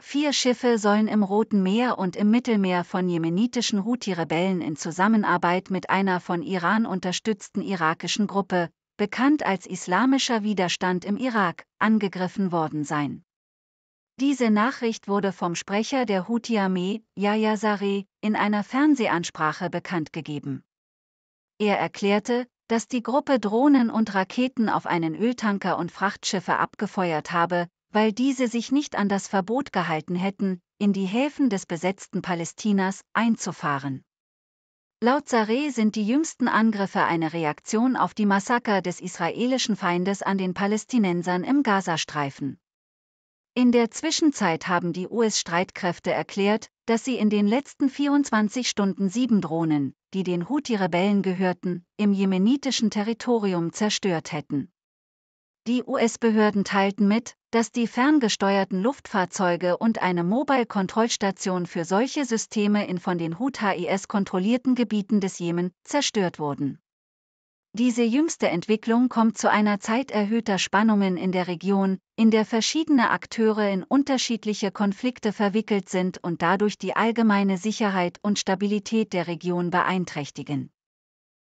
Vier Schiffe sollen im Roten Meer und im Mittelmeer von jemenitischen Houthi-Rebellen in Zusammenarbeit mit einer von Iran unterstützten irakischen Gruppe, bekannt als Islamischer Widerstand im Irak, angegriffen worden sein. Diese Nachricht wurde vom Sprecher der Houthi-Armee, Yahya Sareh, in einer Fernsehansprache bekannt gegeben. Er erklärte, dass die Gruppe Drohnen und Raketen auf einen Öltanker und Frachtschiffe abgefeuert habe, weil diese sich nicht an das Verbot gehalten hätten, in die Häfen des besetzten Palästinas einzufahren. Laut Sareh sind die jüngsten Angriffe eine Reaktion auf die Massaker des israelischen Feindes an den Palästinensern im Gazastreifen. In der Zwischenzeit haben die US-Streitkräfte erklärt, dass sie in den letzten 24 Stunden sieben Drohnen, die den Houthi-Rebellen gehörten, im jemenitischen Territorium zerstört hätten. Die US-Behörden teilten mit, dass die ferngesteuerten Luftfahrzeuge und eine Mobile-Kontrollstation für solche Systeme in von den Houthi IS kontrollierten Gebieten des Jemen zerstört wurden. Diese jüngste Entwicklung kommt zu einer Zeit erhöhter Spannungen in der Region, in der verschiedene Akteure in unterschiedliche Konflikte verwickelt sind und dadurch die allgemeine Sicherheit und Stabilität der Region beeinträchtigen.